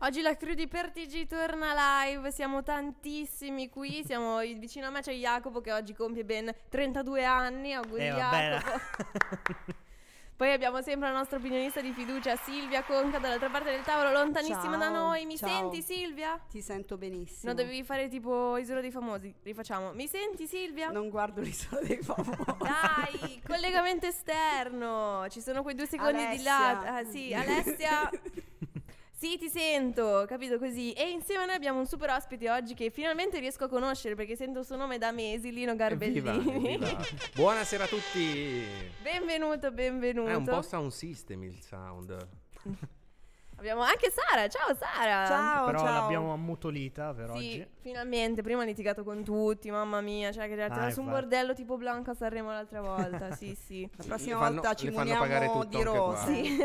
Oggi la crew di Pertigi torna live, siamo tantissimi qui, siamo vicino a me c'è Jacopo che oggi compie ben 32 anni, auguri eh, Jacopo. Poi abbiamo sempre la nostra opinionista di fiducia Silvia Conca dall'altra parte del tavolo, lontanissima ciao, da noi. Mi ciao. senti Silvia? Ti sento benissimo. No, dovevi fare tipo Isola dei Famosi, rifacciamo. Mi senti Silvia? Non guardo l'Isola dei Famosi. Dai, collegamento esterno. Ci sono quei due secondi Alessia. di là. Ah, sì, Alessia. Sì, ti sento, capito così. E insieme a noi abbiamo un super ospite oggi che finalmente riesco a conoscere perché sento il suo nome da mesi, Lino Garbellini. Evviva, evviva. Buonasera a tutti. Benvenuto, benvenuto. È un po' sound system il sound. Abbiamo anche Sara, ciao Sara! Ciao, però ciao. l'abbiamo ammutolita per sì, oggi. finalmente, prima ha litigato con tutti, mamma mia, cioè che era ah, su un bordello tipo Blanca Sanremo l'altra volta, sì sì. La prossima fanno, volta ci muniamo di rossi. Sì,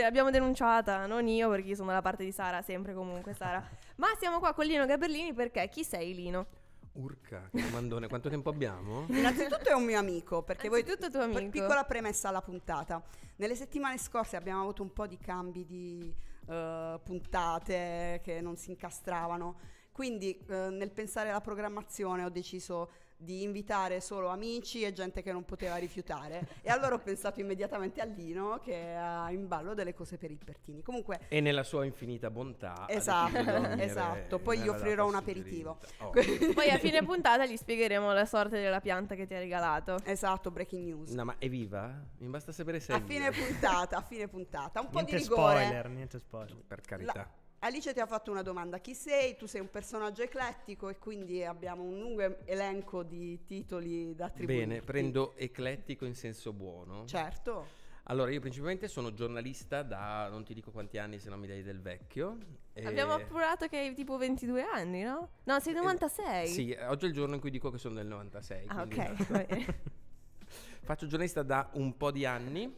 l'abbiamo denunciata, non io perché io sono dalla parte di Sara, sempre comunque Sara. Ma siamo qua con Lino Gaberlini perché chi sei Lino? Urca, che domandone, quanto tempo abbiamo? Innanzitutto è un mio amico, perché voi tutto tuo amico. Piccola premessa alla puntata. Nelle settimane scorse abbiamo avuto un po' di cambi di eh, puntate che non si incastravano. Quindi eh, nel pensare alla programmazione ho deciso di invitare solo amici e gente che non poteva rifiutare. e allora ho pensato immediatamente a Lino che ha in ballo delle cose per i Bertini. Comunque, e nella sua infinita bontà. Esatto, esatto. Poi gli offrirò un aperitivo. Oh. Poi a fine puntata gli spiegheremo la sorte della pianta che ti ha regalato. Esatto, breaking news. No, ma è viva? Mi basta sapere se. A fine puntata, a fine puntata. Un niente po' di rigore. Spoiler, niente spoiler, per carità. La- Alice ti ha fatto una domanda, chi sei? Tu sei un personaggio eclettico e quindi abbiamo un lungo elenco di titoli da attribuire. Bene, prendo eclettico in senso buono. Certo. Allora, io principalmente sono giornalista da non ti dico quanti anni, se no mi dai del vecchio. E... Abbiamo appurato che hai tipo 22 anni, no? No, sei 96. Eh, sì, oggi è il giorno in cui dico che sono del 96. Ah, ok. Faccio giornalista da un po' di anni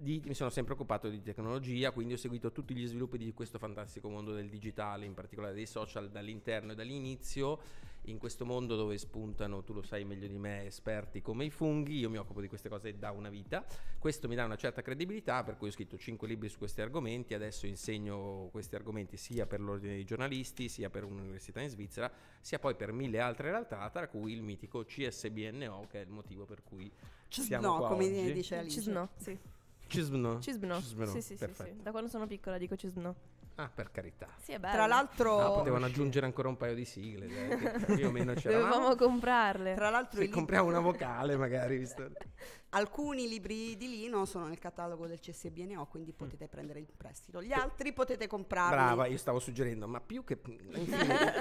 di, mi sono sempre occupato di tecnologia, quindi ho seguito tutti gli sviluppi di questo fantastico mondo del digitale, in particolare dei social, dall'interno e dall'inizio. In questo mondo dove spuntano, tu lo sai meglio di me, esperti come i funghi, io mi occupo di queste cose da una vita. Questo mi dà una certa credibilità, per cui ho scritto 5 libri su questi argomenti, adesso insegno questi argomenti sia per l'ordine dei giornalisti, sia per un'università in Svizzera, sia poi per mille altre realtà, tra cui il mitico CSBNO, che è il motivo per cui Cisno, siamo qua come oggi. dice Alice. Cisno, sì. Cisbno. Cisbno. Cisbno. Sì, sì, sì, sì, Da quando sono piccola dico Cisbno. Ah, per carità. Sì, è bello. Tra l'altro... Ah, potevano aggiungere ancora un paio di sigle, dai, più o meno c'erano. Dovevamo comprarle. Tra l'altro... Se lib- compriamo una vocale magari, visto... Alcuni libri di Lino sono nel catalogo del CSBNO, quindi potete mm. prendere in prestito. Gli altri potete comprarli. Brava, io stavo suggerendo, ma più che...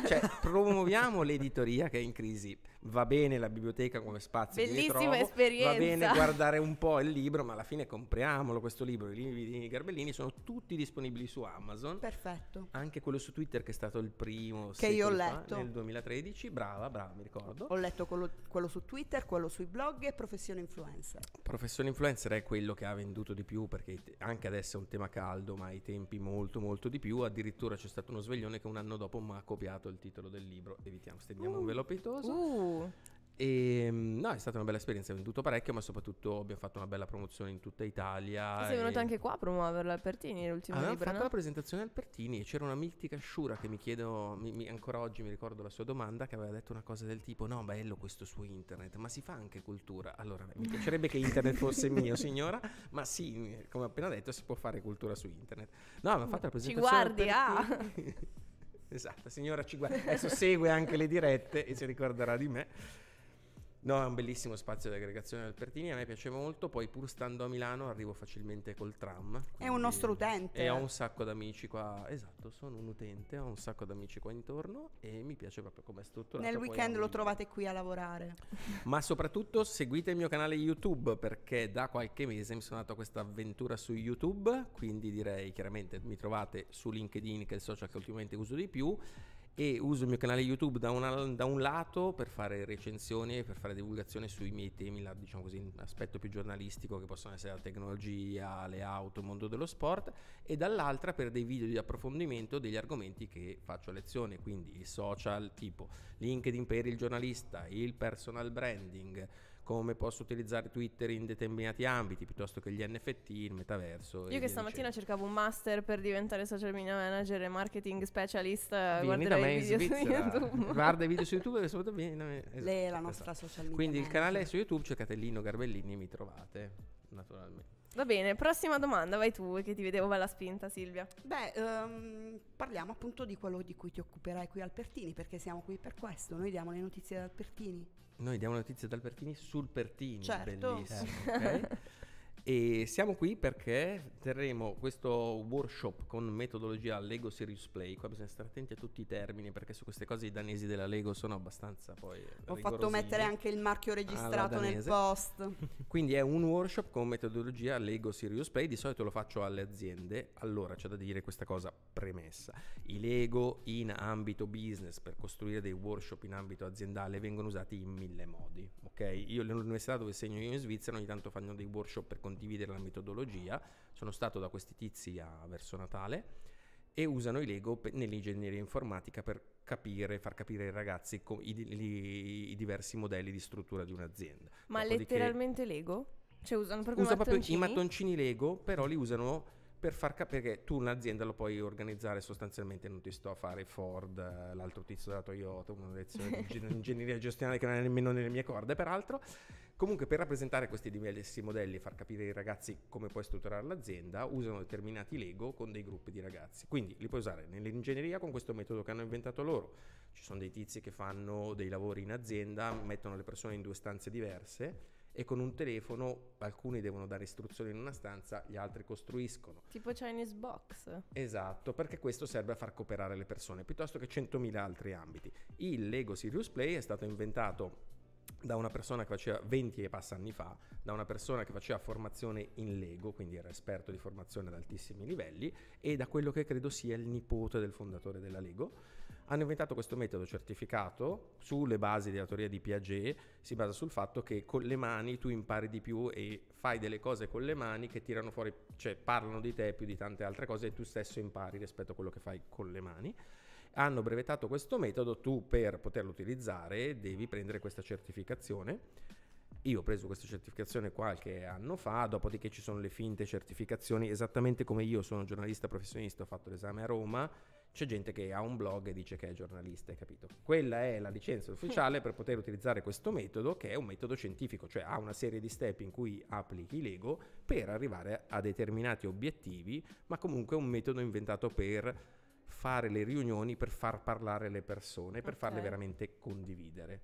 cioè, promuoviamo l'editoria che è in crisi va bene la biblioteca come spazio bellissima ritrovo, esperienza va bene guardare un po' il libro ma alla fine compriamolo questo libro i libri di Garbellini sono tutti disponibili su Amazon perfetto anche quello su Twitter che è stato il primo che io ho letto fa, nel 2013 brava brava mi ricordo ho letto quello, quello, su Twitter quello sui blog e Professione Influencer Professione Influencer è quello che ha venduto di più perché anche adesso è un tema caldo ma ai tempi molto molto di più addirittura c'è stato uno sveglione che un anno dopo mi ha copiato il titolo del libro evitiamo stendiamo uh, un velo pietoso uh. E, ehm, no, è stata una bella esperienza, abbiamo venduto parecchio, ma soprattutto abbiamo fatto una bella promozione in tutta Italia. E sei venuto anche qua a promuoverla al Pertini, l'ultimo Avevo libro. Abbiamo fatto no? la presentazione al Pertini e c'era una mitica sciura che mi chiedo, mi, mi, ancora oggi mi ricordo la sua domanda, che aveva detto una cosa del tipo, no, bello questo su internet, ma si fa anche cultura. Allora, mi piacerebbe che internet fosse mio, signora, ma sì, come ho appena detto, si può fare cultura su internet. No, abbiamo fatto la presentazione. Ci guardi, ah! Esatto, signora ci guarda. Adesso segue anche le dirette e si ricorderà di me. No, è un bellissimo spazio di aggregazione del Pertini, a me piace molto, poi pur stando a Milano arrivo facilmente col tram. È un nostro utente. E ho un sacco d'amici qua, esatto, sono un utente, ho un sacco d'amici qua intorno e mi piace proprio come è strutturato. Nel weekend lo trovate qui a lavorare. Ma soprattutto seguite il mio canale YouTube perché da qualche mese mi sono dato questa avventura su YouTube, quindi direi chiaramente mi trovate su LinkedIn che è il social che ultimamente uso di più e uso il mio canale YouTube da, una, da, un lato per fare recensioni e per fare divulgazione sui miei temi, là, diciamo così, aspetto più giornalistico che possono essere la tecnologia, le auto, il mondo dello sport e dall'altra per dei video di approfondimento degli argomenti che faccio a lezione, quindi i social tipo LinkedIn per il giornalista, il personal branding, come posso utilizzare Twitter in determinati ambiti, piuttosto che gli NFT, il metaverso. Io che stamattina dicevo. cercavo un master per diventare social media manager e marketing specialist, eh, guarda i video su YouTube. Guarda i video su YouTube e eh, soprattutto vieni da me. Esatto, Lei è esatto, la esatto. nostra esatto. social media. Quindi manager. il canale è su YouTube, cercate Lino Garbellini e mi trovate, naturalmente. Va bene, prossima domanda, vai tu che ti vedevo bella spinta Silvia. Beh, um, parliamo appunto di quello di cui ti occuperai qui al Pertini, perché siamo qui per questo, noi diamo le notizie ad Alpertini. Noi diamo le notizie ad Alpertini sul Pertini, certo. bellissimo. Okay? E siamo qui perché terremo questo workshop con metodologia Lego Serious Play. Qua bisogna stare attenti a tutti i termini perché su queste cose i danesi della Lego sono abbastanza poi. Ho fatto mettere anche il marchio registrato nel post. Quindi è un workshop con metodologia Lego Serious Play. Di solito lo faccio alle aziende. Allora c'è da dire questa cosa premessa: i Lego in ambito business per costruire dei workshop in ambito aziendale vengono usati in mille modi. Ok, io nell'università dove segno io in Svizzera ogni tanto fanno dei workshop per condividere condividere la metodologia. Sono stato da questi tizi a, verso Natale e usano i Lego nell'ingegneria informatica per capire, far capire ai ragazzi i, i, i diversi modelli di struttura di un'azienda. Ma Dopodiché, letteralmente Lego? Cioè usano proprio, usa mattoncini? proprio i mattoncini Lego, però li usano per far capire che tu un'azienda lo puoi organizzare sostanzialmente, non ti sto a fare Ford, eh, l'altro tizio della Toyota, una lezione di ingegneria gestionale che non è nemmeno nelle mie corde, peraltro Comunque per rappresentare questi diversi modelli e far capire ai ragazzi come puoi strutturare l'azienda, usano determinati Lego con dei gruppi di ragazzi. Quindi li puoi usare nell'ingegneria con questo metodo che hanno inventato loro. Ci sono dei tizi che fanno dei lavori in azienda, mettono le persone in due stanze diverse e con un telefono alcuni devono dare istruzioni in una stanza, gli altri costruiscono. Tipo Chinese box. Esatto, perché questo serve a far cooperare le persone piuttosto che 100.000 altri ambiti. Il Lego Serious Play è stato inventato da una persona che faceva 20 e passa anni fa, da una persona che faceva formazione in Lego, quindi era esperto di formazione ad altissimi livelli, e da quello che credo sia il nipote del fondatore della Lego, hanno inventato questo metodo certificato sulle basi della teoria di Piaget, si basa sul fatto che con le mani tu impari di più e fai delle cose con le mani che tirano fuori, cioè parlano di te più di tante altre cose e tu stesso impari rispetto a quello che fai con le mani. Hanno brevettato questo metodo, tu per poterlo utilizzare devi prendere questa certificazione. Io ho preso questa certificazione qualche anno fa, dopodiché ci sono le finte certificazioni, esattamente come io sono giornalista professionista, ho fatto l'esame a Roma c'è gente che ha un blog e dice che è giornalista, hai capito? Quella è la licenza ufficiale certo. per poter utilizzare questo metodo, che è un metodo scientifico, cioè ha una serie di step in cui applichi l'ego per arrivare a determinati obiettivi, ma comunque è un metodo inventato per fare le riunioni, per far parlare le persone, per okay. farle veramente condividere.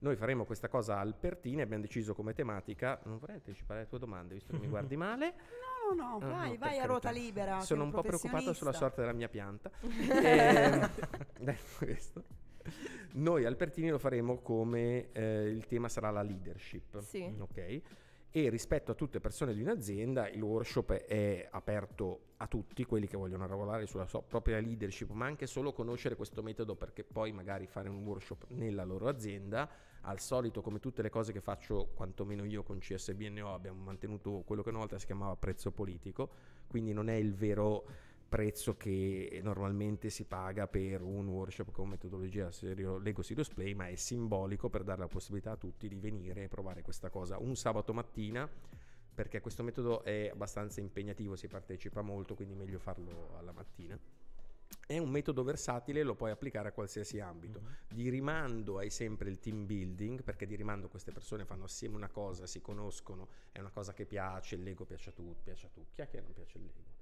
Noi faremo questa cosa al Pertini, abbiamo deciso come tematica, non vorrei anticipare le tue domande visto che mi guardi male. No, no, no, ah, vai, no, vai a ruota libera. Sono un, un po' preoccupato sulla sorte della mia pianta. e, ehm, questo. Noi al Pertini lo faremo come eh, il tema sarà la leadership. Sì. Ok e rispetto a tutte le persone di un'azienda il workshop è aperto a tutti quelli che vogliono lavorare sulla sua propria leadership, ma anche solo conoscere questo metodo perché poi magari fare un workshop nella loro azienda. Al solito, come tutte le cose che faccio, quantomeno io con CSBNO abbiamo mantenuto quello che una volta si chiamava prezzo politico, quindi non è il vero prezzo che normalmente si paga per un workshop con metodologia serio, Lego Serious Play, ma è simbolico per dare la possibilità a tutti di venire e provare questa cosa un sabato mattina perché questo metodo è abbastanza impegnativo, si partecipa molto, quindi meglio farlo alla mattina. È un metodo versatile, lo puoi applicare a qualsiasi ambito. Mm-hmm. Di rimando hai sempre il team building, perché di rimando queste persone fanno assieme una cosa, si conoscono, è una cosa che piace, il Lego piace a tutti, piace a tutti. Chi è che non piace il Lego?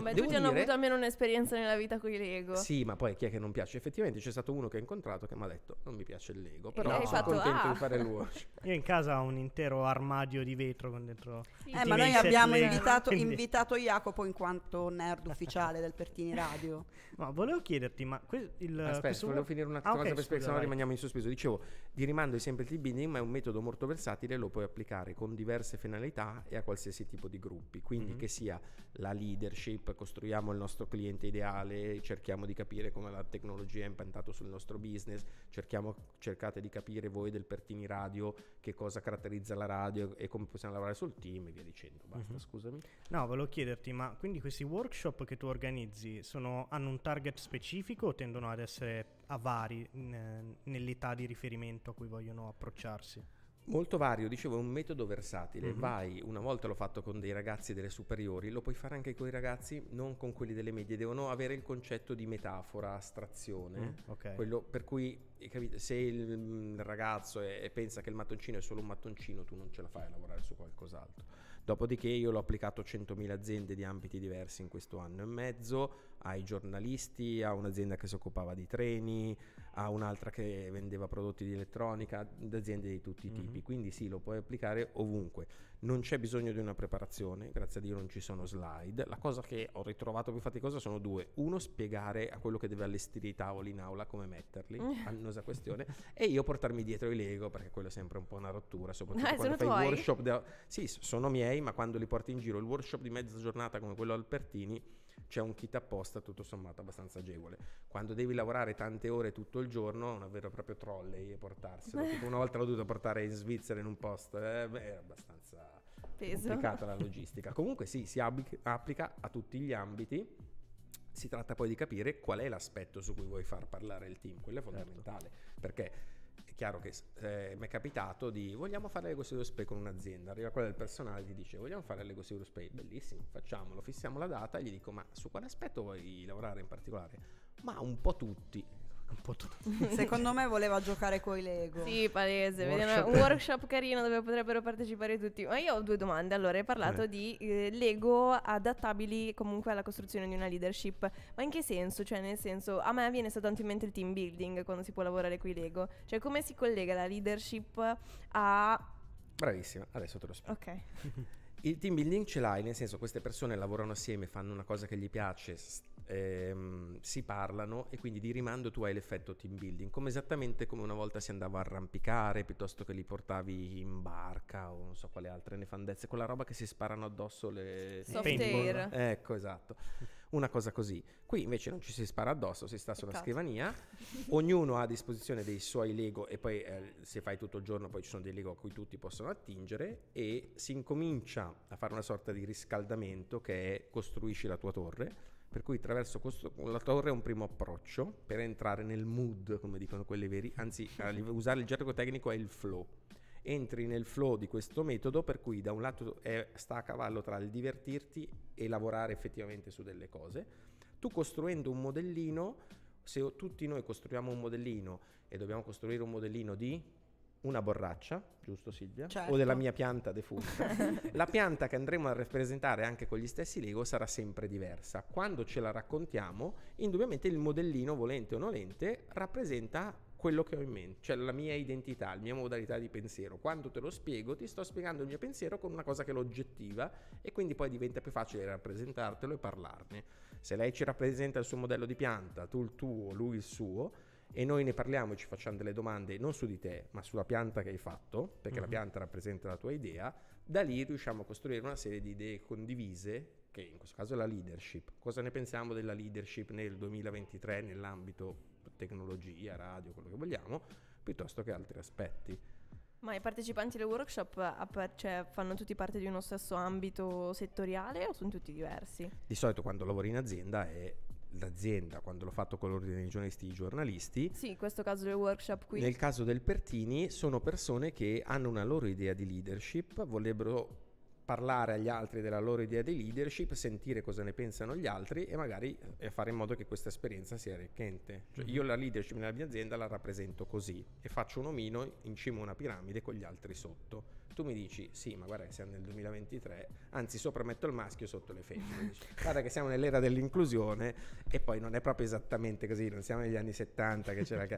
Ma tutti dire... hanno avuto almeno un'esperienza nella vita con i Lego. Sì, ma poi chi è che non piace? Effettivamente c'è stato uno che ho incontrato che mi ha detto non mi piace il Lego, però no. sono fatto, contento ah. di fare il watch. Io in casa ho un intero armadio di vetro con dentro... Sì. Eh, ma noi abbiamo invitato, invitato, Jacopo in quanto nerd ufficiale del Pertini Radio. Ma volevo chiederti, ma... Que- il, Aspetta, questo... volevo finire un'altra ah, cosa okay, per spiegare, se no rimaniamo in sospeso. Dicevo, di rimando è sempre il T-Binding, ma è un metodo molto versatile, lo puoi applicare con diverse finalità e a qualsiasi tipo di gruppi, quindi mm-hmm. che sia la leader leadership, costruiamo il nostro cliente ideale, cerchiamo di capire come la tecnologia è impantata sul nostro business, cerchiamo, cercate di capire voi del Pertini Radio che cosa caratterizza la radio e come possiamo lavorare sul team e via dicendo. Basta, uh-huh. scusami. No, volevo chiederti, ma quindi questi workshop che tu organizzi sono, hanno un target specifico o tendono ad essere avari n- nell'età di riferimento a cui vogliono approcciarsi? Molto vario, dicevo, è un metodo versatile. Mm-hmm. Vai, una volta l'ho fatto con dei ragazzi delle superiori, lo puoi fare anche con i ragazzi, non con quelli delle medie. Devono avere il concetto di metafora, astrazione. Mm, okay. Quello per cui, se il mm, ragazzo è pensa che il mattoncino è solo un mattoncino, tu non ce la fai a lavorare su qualcos'altro. Dopodiché io l'ho applicato a 100.000 aziende di ambiti diversi in questo anno e mezzo, ai giornalisti, a un'azienda che si occupava di treni, a un'altra che vendeva prodotti di elettronica, ad aziende di tutti i mm-hmm. tipi. Mhm. Quindi sì, lo puoi applicare ovunque. Non c'è bisogno di una preparazione, grazie a Dio non ci sono slide. La cosa che ho ritrovato più faticosa sono due. Uno, spiegare a quello che deve allestire i tavoli in aula come metterli, annosa questione, e io portarmi dietro i Lego perché quello è sempre un po' una rottura, soprattutto eh, quando fai tuoi. workshop. Da... Sì, sono miei, ma quando li porti in giro, il workshop di mezza giornata come quello al Pertini c'è un kit apposta tutto sommato abbastanza agevole. Quando devi lavorare tante ore tutto il giorno, è un vero e proprio trolley e portarselo. Tipo una volta l'ho dovuto portare in Svizzera in un posto, eh, beh, era abbastanza Peso. complicata la logistica. Comunque sì, si ab- applica a tutti gli ambiti. Si tratta poi di capire qual è l'aspetto su cui vuoi far parlare il team, quello è certo. fondamentale, certo. perché chiaro che eh, mi è capitato di vogliamo fare Lego Serious Play con un'azienda, arriva quella del personale e ti dice vogliamo fare Lego Serious Play, bellissimo, facciamolo, fissiamo la data e gli dico ma su quale aspetto vuoi lavorare in particolare? Ma un po' tutti, un po' tutto. Secondo me voleva giocare coi Lego. Sì, palese. Workshop. Un workshop carino dove potrebbero partecipare tutti. Ma io ho due domande. Allora, hai parlato eh. di eh, Lego adattabili comunque alla costruzione di una leadership. Ma in che senso? Cioè, nel senso, a me viene soltanto in mente il team building quando si può lavorare coi Lego. Cioè, come si collega la leadership a... Bravissima, adesso te lo spiego. Ok. Il team building ce l'hai, nel senso queste persone lavorano assieme, fanno una cosa che gli piace, ehm, si parlano e quindi di rimando tu hai l'effetto team building, come esattamente come una volta si andava a arrampicare piuttosto che li portavi in barca o non so quale altre nefandezze, quella roba che si sparano addosso le soft air. Ecco, esatto. Una cosa così. Qui invece non ci si spara addosso, si sta sulla Peccato. scrivania, ognuno ha a disposizione dei suoi Lego e poi eh, se fai tutto il giorno poi ci sono dei Lego a cui tutti possono attingere e si incomincia a fare una sorta di riscaldamento che è costruisci la tua torre per cui attraverso questo, la torre è un primo approccio per entrare nel mood, come dicono quelli veri, anzi usare il gergo tecnico è il flow. Entri nel flow di questo metodo per cui da un lato è, sta a cavallo tra il divertirti e lavorare effettivamente su delle cose. Tu costruendo un modellino, se tutti noi costruiamo un modellino e dobbiamo costruire un modellino di una borraccia, giusto Silvia? Certo. O della certo. mia pianta defunta. la pianta che andremo a rappresentare anche con gli stessi Lego sarà sempre diversa. Quando ce la raccontiamo, indubbiamente il modellino, volente o nolente, rappresenta quello che ho in mente, cioè la mia identità, la mia modalità di pensiero. Quando te lo spiego, ti sto spiegando il mio pensiero con una cosa che è oggettiva e quindi poi diventa più facile rappresentartelo e parlarne. Se lei ci rappresenta il suo modello di pianta, tu il tuo, lui il suo, e noi ne parliamo e ci facciamo delle domande non su di te, ma sulla pianta che hai fatto, perché mm-hmm. la mhm. pianta rappresenta la tua idea, da lì riusciamo a costruire una serie di idee condivise, che in questo caso è la leadership. Cosa ne pensiamo della leadership nel 2023 nell'ambito tecnologia, radio, quello che vogliamo, piuttosto che altri aspetti? Ma i partecipanti del workshop cioè, fanno tutti parte di uno stesso ambito settoriale o sono tutti diversi? Di solito quando lavori in azienda è l'azienda quando l'ho fatto con l'ordine dei giornalisti i giornalisti sì in questo caso del workshop qui nel caso del Pertini sono persone che hanno una loro idea di leadership vorrebbero parlare agli altri della loro idea di leadership, sentire cosa ne pensano gli altri e magari eh, fare in modo che questa esperienza sia arricchente. Cioè mm-hmm. io la leadership nella mia azienda la rappresento così e faccio un omino in cima a una piramide con gli altri sotto. Tu mi dici sì, ma guarda che siamo nel 2023, anzi sopra metto il maschio sotto le femmine. guarda che siamo nell'era dell'inclusione e poi non è proprio esattamente così, non siamo negli anni 70 che c'era...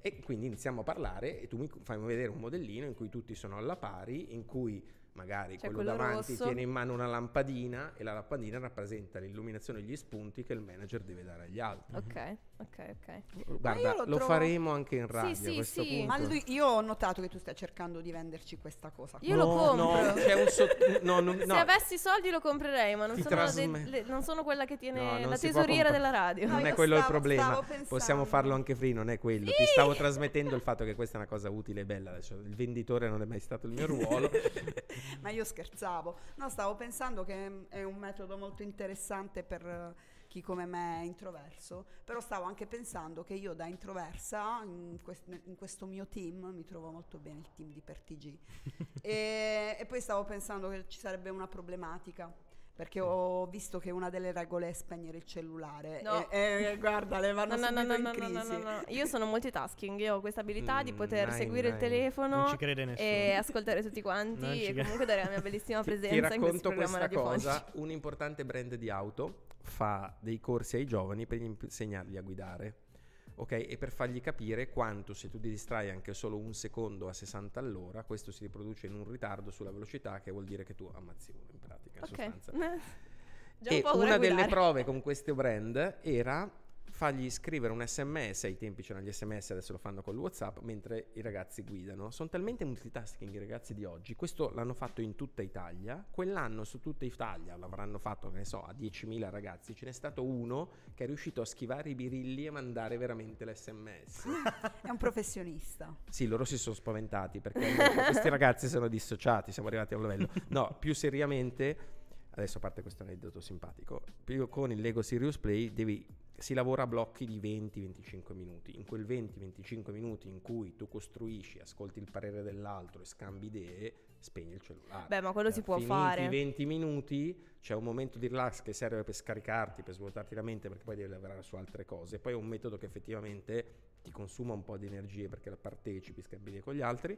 e quindi iniziamo a parlare e tu mi fai vedere un modellino in cui tutti sono alla pari, in cui magari cioè, quello, quello, davanti rosso. tiene in mano una lampadina e la lampadina rappresenta l'illuminazione e gli spunti che il manager deve dare agli altri. Ok, ok, ok. Guarda, lo, lo trovo... faremo anche in radio. Sì, sì, sì. Punto. Ma lui, io ho notato che tu stai cercando di venderci questa cosa. Io no, lo compro. No, c'è un so- no, non, no. Se avessi soldi lo comprerei, ma non, sono, trasme... de- le, non sono, quella che tiene no, la tesoriera della radio. Non è quello stavo, il problema. Possiamo farlo anche free, non è quello. Sì. Ti stavo trasmettendo il fatto che questa è una cosa utile e bella. Cioè, il venditore non è mai stato il mio ruolo. ma io scherzavo. No, stavo pensando che mm, è un metodo molto interessante per eh, chi come me è introverso, però stavo anche pensando che io da introversa in, quest- in questo mio team mi trovo molto bene il team di Pertg. e, e poi stavo pensando che ci sarebbe una problematica perché mm. ho visto che una delle regole è spegnere il cellulare. No. E, e guarda, le vanno no, no, no, in crisi. No, Io sono multitasking, io ho questa abilità mm, di poter nine, seguire nine. il telefono e ascoltare tutti quanti e comunque dare la mia bellissima presenza ti, ti in questo programma questa cosa, un importante brand di auto fa dei corsi ai giovani per insegnarli a guidare ok? E per fargli capire quanto se tu ti distrai anche solo un secondo a 60 all'ora, questo si riproduce in un ritardo sulla velocità che vuol dire che tu ammazzi uno in pratica, in okay. sostanza. e una guidare. delle prove con questo brand era fargli scrivere un sms, ai tempi c'erano gli sms, adesso lo fanno con il whatsapp, mentre i ragazzi guidano. Sono talmente multitasking i ragazzi di oggi, questo l'hanno fatto in tutta Italia, quell'anno su tutta Italia l'avranno fatto, ne so, a 10.000 ragazzi, ce n'è stato uno che è riuscito a schivare i birilli e mandare veramente l'sms. è un professionista. Sì, loro si sono spaventati perché questi ragazzi sono dissociati, siamo arrivati a un livello. No, più seriamente adesso a parte questo aneddoto simpatico, più con il Lego Serious Play devi si lavora a blocchi di 20-25 minuti. In quel 20-25 minuti in cui tu costruisci, ascolti il parere dell'altro e scambi idee, spegni il cellulare. Beh, ma quello eh, si può fare. In 20 minuti c'è un momento di relax che serve per scaricarti, per svuotarti la mente, perché poi devi lavorare su altre cose. Poi è un metodo che effettivamente ti consuma un po' di energie perché partecipi, scambi idee con gli altri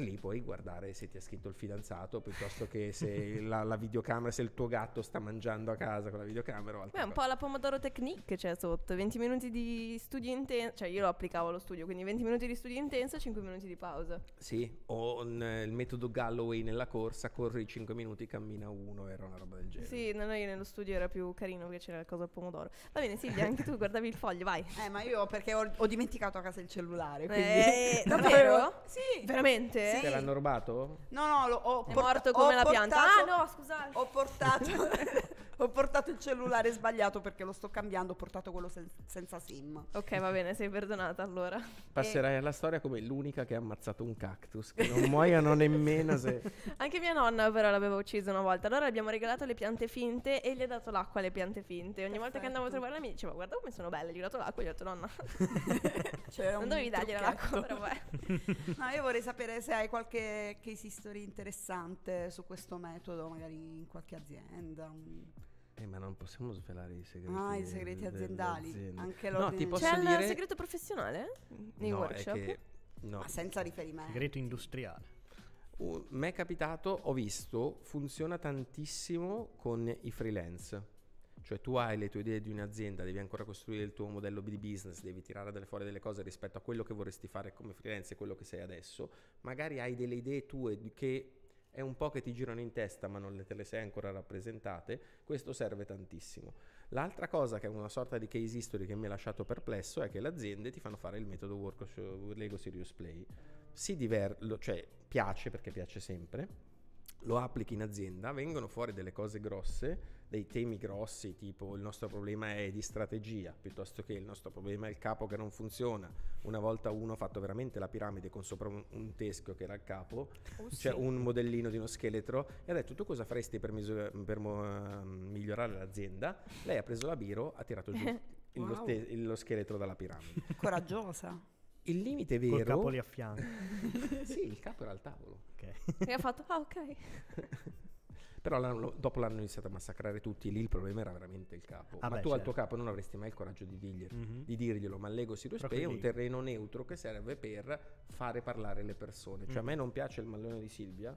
lì puoi guardare se ti ha scritto il fidanzato piuttosto che se la, la, videocamera, se il tuo gatto sta mangiando a casa con la videocamera. o Beh, è un po' la Pomodoro Technique c'è sotto, 20 minuti di studio intenso, cioè io lo applicavo allo studio, quindi 20 minuti di studio intenso 5 minuti di pausa. Sì, o n- il metodo Galloway nella corsa, corri 5 minuti, cammina 1, era una roba del genere. Sì, no, io nello studio era più carino perché c'era la cosa al pomodoro. Va bene Silvia, anche tu guardavi il foglio, vai. Eh, ma io perché ho, ho dimenticato a casa il cellulare, eh, quindi... Eh, davvero? sì. Veramente? Sì. l'hanno rubato? No, no, ho È portato, morto come la pianta. Ah, no, scusate. Ho portato ho portato il cellulare sbagliato perché lo sto cambiando, ho portato quello sen- senza sim. Ok, va bene, sei perdonata allora. Passerai e... alla storia come l'unica che ha ammazzato un cactus, che non muoiono nemmeno se... Anche mia nonna però l'aveva ucciso una volta, allora abbiamo regalato le piante finte e gli ha dato l'acqua alle piante finte. Ogni Perfetto. volta che andavo a trovarla mi diceva guarda come sono belle, gli ho dato l'acqua e gli ho detto nonna. cioè, non dovevi dargliela l'acqua, però eh. No, io vorrei sapere se hai qualche case history interessante su questo metodo, magari in qualche azienda. Eh, ma non possiamo svelare i segreti. Ah, i segreti aziendali. Anche loro. No, ti posso C'è dire... il segreto professionale nei no, workshop? Che, no. Ma senza riferimento. Segreto industriale. Uh, Mi è capitato, ho visto, funziona tantissimo con i freelance. Cioè tu hai le tue idee di un'azienda, devi ancora costruire il tuo modello di business, devi tirare fuori delle cose rispetto a quello che vorresti fare come freelance e quello che sei adesso. Magari hai delle idee tue che è un po' che ti girano in testa ma non te le sei ancora rappresentate, questo serve tantissimo. L'altra cosa che è una sorta di case history che mi ha lasciato perplesso è che le aziende ti fanno fare il metodo workshop Lego Serious Play, si diver- cioè piace perché piace sempre, lo applichi in azienda, vengono fuori delle cose grosse dei temi grossi tipo il nostro problema è di strategia piuttosto che il nostro problema è il capo che non funziona una volta uno ha fatto veramente la piramide con sopra un, un teschio che era il capo oh, cioè un modellino di uno scheletro e ha detto tu cosa faresti per, misura, per uh, migliorare l'azienda lei ha preso la biro ha tirato giù wow. lo, te- lo scheletro dalla piramide coraggiosa il limite vero. Il capo lì a fianco. sì, il capo era al tavolo. Okay. E ha fatto, ah, ok. Però l'anno, dopo l'hanno iniziato a massacrare tutti, lì il problema era veramente il capo. Ah ma beh, tu certo. al tuo capo non avresti mai il coraggio di, dirgli, mm-hmm. di dirglielo, ma Lego Serious Play è un terreno neutro che serve per fare parlare le persone. Cioè mm. a me non piace il mallone di Silvia,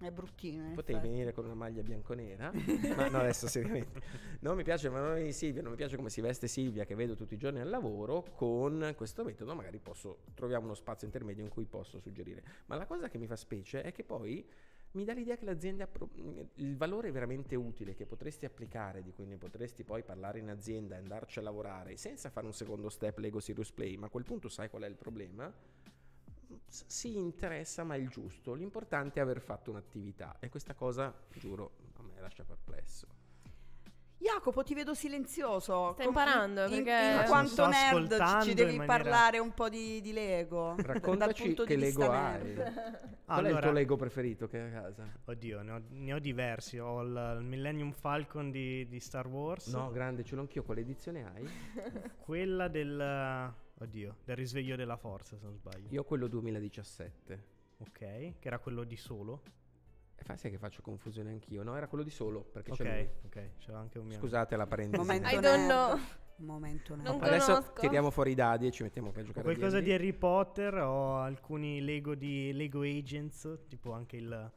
è bruttino. Potevi infatti. venire con una maglia bianconera, ma no, adesso seriamente. Non mi piace il mallone di Silvia, non mi piace come si veste Silvia, che vedo tutti i giorni al lavoro. Con questo metodo, magari posso, troviamo uno spazio intermedio in cui posso suggerire. Ma la cosa che mi fa specie è che poi mi dà l'idea che l'azienda, il valore veramente utile che potresti applicare, di cui ne potresti poi parlare in azienda e andarci a lavorare senza fare un secondo step Lego Serious Play, ma a quel punto sai qual è il problema? Si interessa, ma è il giusto. L'importante è aver fatto un'attività e questa cosa, giuro, a me lascia perplesso. Jacopo, ti vedo silenzioso. Stai imparando in, perché in, quanto nerd ci devi maniera... parlare un po' di, di Lego. Raccontaci che Lego hai. Nerd. Qual allora, è il tuo Lego preferito che hai a casa? Oddio, ne ho, ne ho diversi. Ho il, il Millennium Falcon di, di, Star Wars. No, grande, ce l'ho anch'io. Quale edizione hai? Quella del... Oddio, del risveglio della forza, se non sbaglio. Io ho quello 2017. Ok, che era quello di solo. Fa, sai che faccio confusione anch'io? No, era quello di solo. Perché ok, c'è ok, c'era anche un mio. Scusate la parentesi. Momento I don't know. Momento no. non Adesso conosco. tiriamo fuori i dadi e ci mettiamo qui a giocare. Qualcosa di Harry Potter o alcuni Lego di Lego Agents, tipo anche il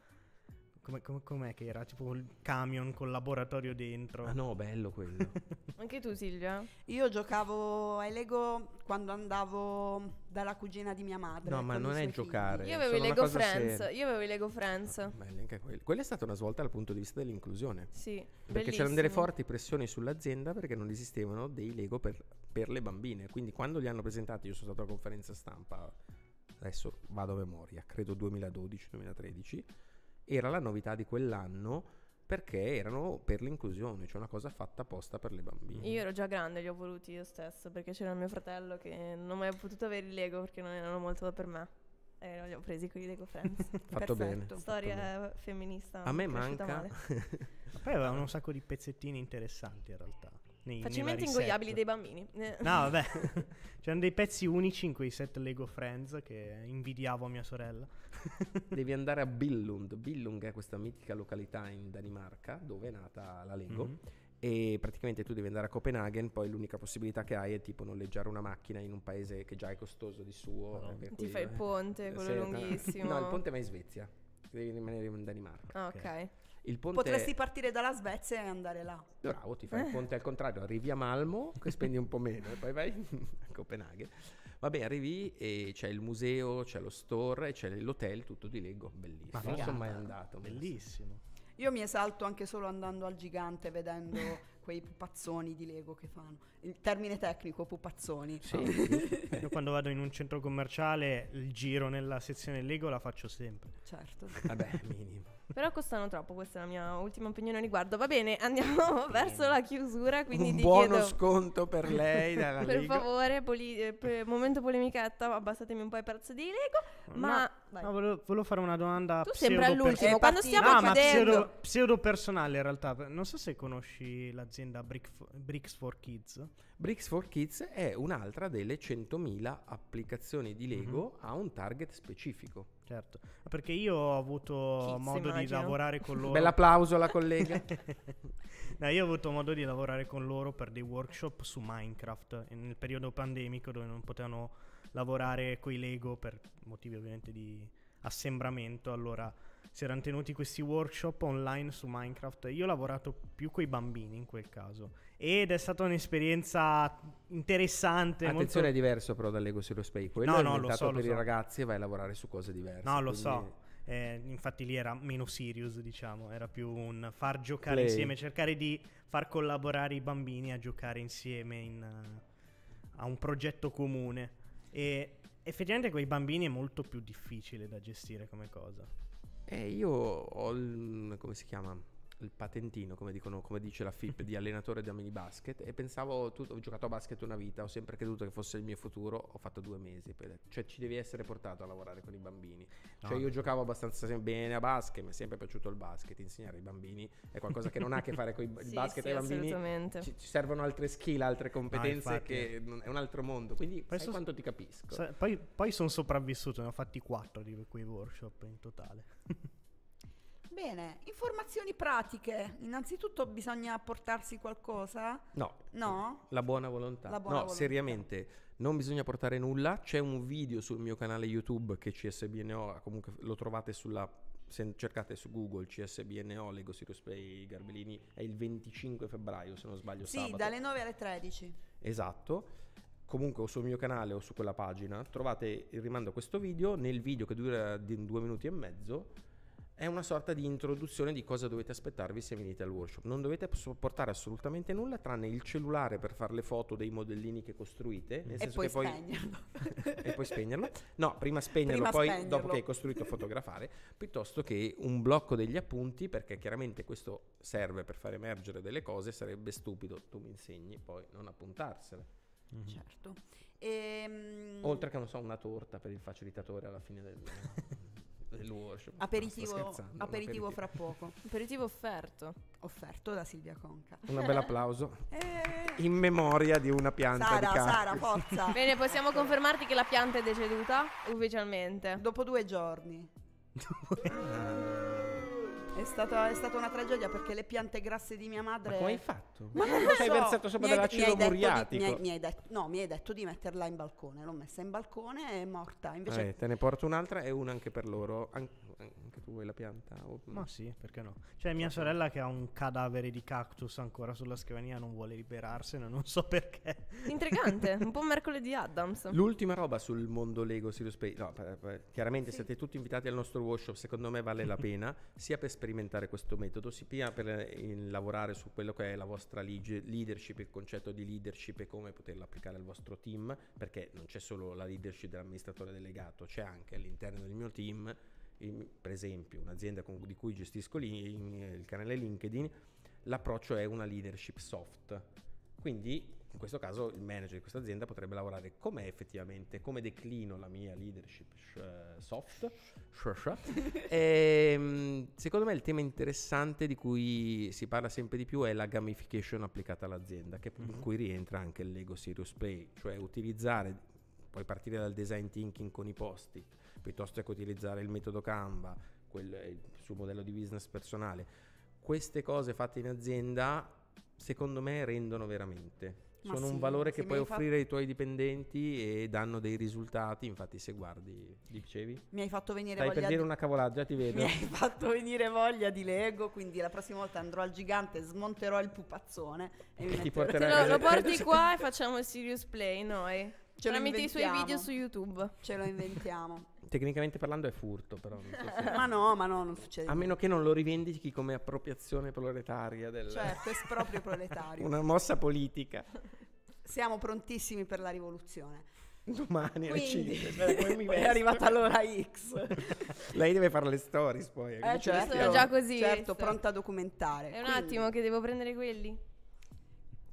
come, com- com'è che era? Tipo il camion con il laboratorio dentro. Ah no, bello quello. Anche tu Silvia? Io giocavo ai Lego quando andavo dalla cugina di mia madre. No, ma non è figli. giocare. Io avevo i Lego Friends. Seria. Io avevo i Lego Friends. Ah, bello, anche quello. Quella è stata una svolta dal punto di vista dell'inclusione. Sì. Perché bellissimo. c'erano delle forti pressioni sull'azienda perché non esistevano dei Lego per, per le bambine. Quindi quando li hanno presentati, io sono stato alla conferenza stampa. Adesso vado a memoria, credo 2012-2013 era la novità di quell'anno perché erano per l'inclusione, cioè una cosa fatta apposta per le bambine. Io ero già grande, li ho voluti io stesso, perché c'era mio fratello che non ho mai potuto avere il Lego perché non erano molto da per me. E li ho presi con i Lego Friends. fatto Perfetto. bene. Storia fatto femminista. A me manca... Poi avevano un sacco di pezzettini interessanti in realtà. Nei, Facilmente nei ingoiabili set. dei bambini. No, eh. vabbè. C'erano dei pezzi unici in quei set Lego Friends che invidiavo a mia sorella. Devi andare a Billund. Billund è questa mitica località in Danimarca dove è nata la Lego. Mm-hmm. E praticamente tu devi andare a Copenaghen, poi l'unica possibilità che hai è tipo noleggiare una macchina in un paese che già è costoso di suo. No. Ti fai il eh, ponte, quello se, lunghissimo. No, il ponte va in Svezia devi rimanere in Danimarca. Ah, ok. Il ponte... Potresti partire dalla Svezia e andare là. Bravo, ti fai il ponte al contrario, arrivi a Malmo, che spendi un po' meno, e poi vai a Copenaghen. Vabbè, arrivi e c'è il museo, c'è lo store, c'è l'hotel, tutto di Lego, bellissimo. Ma non sono mai andato. Bellissimo. Io mi esalto anche solo andando al gigante, vedendo quei pupazzoni di Lego che fanno. Il termine tecnico, pupazzoni. Sì. Io quando vado in un centro commerciale il giro nella sezione Lego la faccio sempre. Certo. Vabbè, minimo. Però costano troppo, questa è la mia ultima opinione a riguardo. Va bene, andiamo bene. verso la chiusura. Quindi un buono chiedo... sconto per lei. per Lego. favore, poli... Eh, momento polemichetta, abbassatemi un po' i prezzi di Lego. No. Ma Vai. No, volevo, volevo, fare una domanda. Tu sembra all'ultimo, eh, quando stiamo no, cadendo. Pseudo, pseudo, personale in realtà. Non so se conosci l'azienda Brick for, Bricks for Kids. Bricks for Kids è un'altra delle 100.000 applicazioni di Lego mm-hmm. a un target specifico. Certo, perché io ho avuto Kids, modo immagino. di lavorare con loro. Bell'applauso alla collega. no, io ho avuto modo di lavorare con loro per dei workshop su Minecraft nel periodo pandemico dove non potevano lavorare coi Lego per motivi ovviamente di assembramento, allora si erano tenuti questi workshop online su Minecraft. Io ho lavorato più con i bambini in quel caso. Ed è stata un'esperienza interessante. Attenzione, molto... è diverso però dal Lego Serious Play. Quello no, è no, lo so, per lo i so. ragazzi e vai a lavorare su cose diverse. No, lo so. Eh, infatti lì era meno serious, diciamo, era più un far giocare Play. insieme, cercare di far collaborare i bambini a giocare insieme in, uh, a un progetto comune. E effettivamente quei bambini è molto più difficile da gestire come cosa. Eh, io ho il, come si chiama? il patentino, come, dicono, come dice la FIP, di allenatore da mini basket e pensavo, tu, ho giocato a basket una vita, ho sempre creduto che fosse il mio futuro, ho fatto due mesi, cioè ci devi essere portato a lavorare con i bambini. Cioè no. io giocavo abbastanza bene a basket, mi è sempre piaciuto il basket, insegnare ai bambini è qualcosa che non ha a che fare con il sì, basket sì, ai bambini, ci, ci, servono altre skill, altre competenze no, che è un altro mondo, quindi poi so, quanto ti capisco. Sai, poi, poi sono sopravvissuto, ne ho fatti quattro di quei workshop in totale. Bene, informazioni pratiche. Innanzitutto bisogna portarsi qualcosa? No. No? La buona volontà. La buona no, volontà. seriamente, non bisogna portare nulla. C'è un video sul mio canale YouTube che CSBNO, ah, comunque lo trovate sulla se cercate su Google CSBNO Lego Sirius Play Garbellini è il 25 febbraio se non sbaglio sì, sabato. dalle 9 alle 13 esatto comunque o sul mio canale o su quella pagina trovate il rimando a questo video nel video che dura due minuti e mezzo è una sorta di introduzione di cosa dovete aspettarvi se venite al workshop. Non dovete portare assolutamente nulla tranne il cellulare per fare le foto dei modellini che costruite. Nel e senso poi che poi... spegnerlo. e poi spegnerlo. No, prima spegnerlo, prima poi spegnerlo. dopo che hai costruito fotografare, piuttosto che un blocco degli appunti, perché chiaramente questo serve per far emergere delle cose, sarebbe stupido, tu mi insegni poi non appuntarsele. Mm-hmm. Certo. E, ehm, Oltre che, non so, una torta per il facilitatore alla fine del... l'uocio. Aperitivo, aperitivo fra poco. Aperitivo offerto. Offerto da Silvia Conca. Un bel applauso. Eh. In memoria di una pianta Sara, di cactus. Sara, forza. Bene, possiamo confermarti che la pianta è deceduta ufficialmente. Dopo due giorni. È stata, è stata, una tragedia perché le piante grasse di mia madre. Ma come hai fatto? Ma non lo so. hai versato sopra dell'acido muriatico. Mi hai, mi hai detto, no, mi hai detto di metterla in balcone. L'ho messa in balcone e è morta. Invece... Eh, te ne porto un'altra e una anche per loro. An- anche tu vuoi la pianta? Ma sì, perché no? Cioè, mia sorella che ha un cadavere di cactus ancora sulla scrivania non vuole liberarsene, non so perché. Intrigante, un po' mercoledì Adams. L'ultima roba sul mondo Lego Serious Space. No, chiaramente sì. siete tutti invitati al nostro workshop. Secondo me vale la pena, sia per sperimentare questo metodo, sia per eh, lavorare su quello che è la vostra leadership, il concetto di leadership e come poterlo applicare al vostro team, perché non c'è solo la leadership dell'amministratore delegato, c'è anche all'interno del mio team, il, per esempio un'azienda con, di cui gestisco lì, il canale LinkedIn, l'approccio è una leadership soft. Quindi in questo caso il manager di questa azienda potrebbe lavorare come effettivamente, come declino la mia leadership eh, soft. e, ehm, secondo me il tema interessante di cui si parla sempre di più è la gamification applicata all'azienda, che, in mhm. cui rientra anche il Lego Serious Play, cioè utilizzare puoi partire dal design thinking con i posti, piuttosto che utilizzare il metodo Canva, quel, eh, il suo modello di business personale. Queste cose fatte in azienda, secondo me, rendono veramente sono sì, un valore che puoi offrire fa... ai tuoi dipendenti e danno dei risultati. Infatti, se guardi, dicevi. Mi hai fatto venire Stai voglia. per dire di... una cavolaggia, ti vedo. Mi hai fatto venire voglia di Lego. Quindi la prossima volta andrò al gigante, smonterò il pupazzone. E, e ti porterò. Lo, lo porti qua e facciamo il serious play noi. Ce Tramite i suoi video su YouTube. Ce lo inventiamo. Tecnicamente parlando è furto, però. So se... ma no, ma no, non succede. A meno che non lo rivendichi come appropriazione proletaria del... Certo, esproprio proletario. Una mossa politica. Siamo prontissimi per la rivoluzione. Domani Quindi, alle 5. è arrivata l'ora X. Lei deve fare le stories poi. Eh, eh certo, già così. Certo, pronta a documentare. È un Quindi. attimo che devo prendere quelli.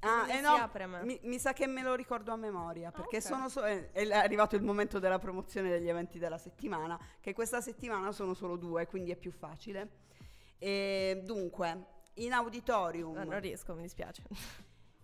Ah, eh no, mi, mi, sa che me lo ricordo a memoria perché okay. sono so- è, eh, è arrivato il momento della promozione degli eventi della settimana, che questa settimana sono solo due, quindi è più facile. E, dunque, in auditorium... No, ah, non riesco, mi dispiace.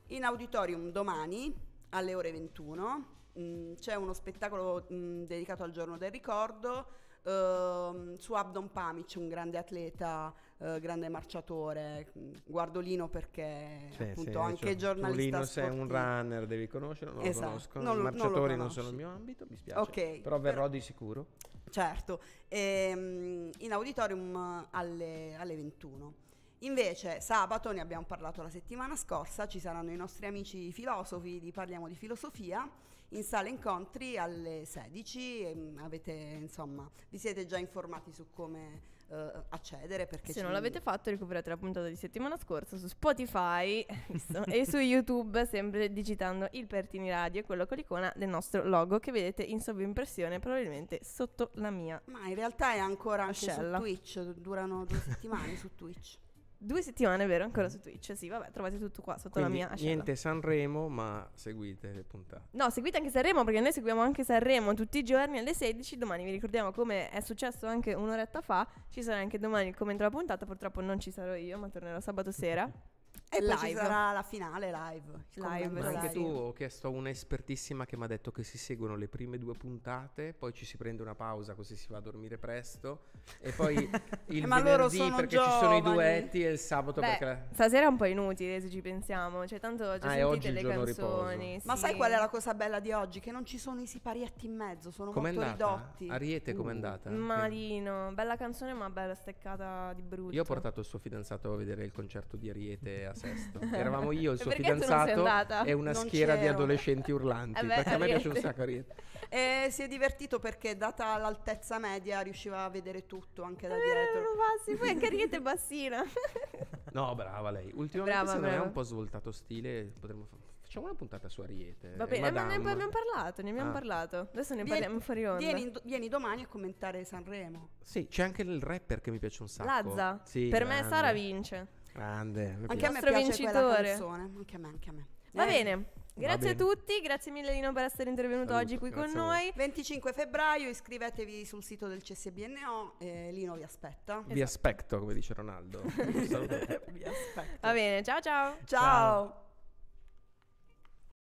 In auditorium domani alle ore 21 mh, mm, c'è uno spettacolo mh, mm, dedicato al giorno del ricordo ehm, su Abdon Pamic, un grande atleta eh, grande marciatore, Guardo Lino perché cioè, appunto sì, anche cioè, giornalista tu sei un runner, devi conoscerlo, non esatto. lo conosco, non, i marciatori non, non, sono il mio ambito, mi spiace, okay, però verrò però... di sicuro. Certo, ehm, in auditorium alle, alle 21. Invece sabato, ne abbiamo parlato la settimana scorsa, ci saranno i nostri amici filosofi di Parliamo di Filosofia in sala incontri alle 16. Ehm, avete, insomma, vi siete già informati su come eh, accedere. Perché Se non l'avete fatto recuperate la puntata di settimana scorsa su Spotify e su YouTube sempre digitando il Pertini Radio e quello con l'icona del nostro logo che vedete in sovrimpressione probabilmente sotto la mia. Ma in realtà è ancora anche su Twitch, durano due settimane su Twitch. Due settimane, vero? Ancora mm. su Twitch. Sì, vabbè, trovate tutto qua sotto Quindi la mia ascella. Niente Sanremo, ma seguite le puntate. No, seguite anche Sanremo perché noi seguiamo anche Sanremo tutti i giorni alle 16. Domani vi ricordiamo come è successo anche un'oretta fa. Ci sarà anche domani il commento della puntata. Purtroppo non ci sarò io, ma tornerò sabato sera. E live. poi ci sarà la finale live. live esatto. anche live. tu ho chiesto a una espertissima che mi ha detto che si seguono le prime due puntate, poi ci si prende una pausa così si va a dormire presto e poi il Ma venerdì perché giovani. ci sono i duetti e il sabato Beh, perché... Stasera è un po' inutile se ci pensiamo, cioè tanto ho già ah, sentite le canzoni. Sì. Ma sai qual è la cosa bella di oggi? Che non ci sono i siparietti in mezzo, sono com'è molto andata? ridotti. Ariete com'è mm, andata? Uh, malino, bella canzone ma bella steccata di brutto. Io ho portato il suo fidanzato a vedere il concerto di Ariete a San sesto. Eravamo io, il suo perché fidanzato e una non schiera c'ero. di adolescenti urlanti. Eh beh, perché a me piace un sacco ridere. Eh, si è divertito perché, data l'altezza media, riusciva a vedere tutto anche da eh, dietro. Ma poi anche Riete bassina. no, brava lei. Ultimamente brava, secondo brava. me un po' svoltato stile. Potremmo fare. Facciamo una puntata su Ariete. Va bene, ma ne abbiamo parlato, ne abbiamo ah. parlato. Adesso ne vieni, parliamo fuori onda. Vieni, vieni, domani a commentare Sanremo. Sì, c'è anche il rapper che mi piace un sacco. Lazza. Sì, per grande. me Sara vince. Grande. Anche a me piace vincitore. Anche a me, anche a me. Va eh. bene. Grazie Va a tutti, grazie mille Lino per essere intervenuto Saluto, oggi qui con noi. 25 febbraio, iscrivetevi sul sito del CSBNO, eh, Lino vi aspetta. Vi esatto. aspetto, come dice Ronaldo. vi aspetto. Va bene, ciao ciao. Ciao. ciao.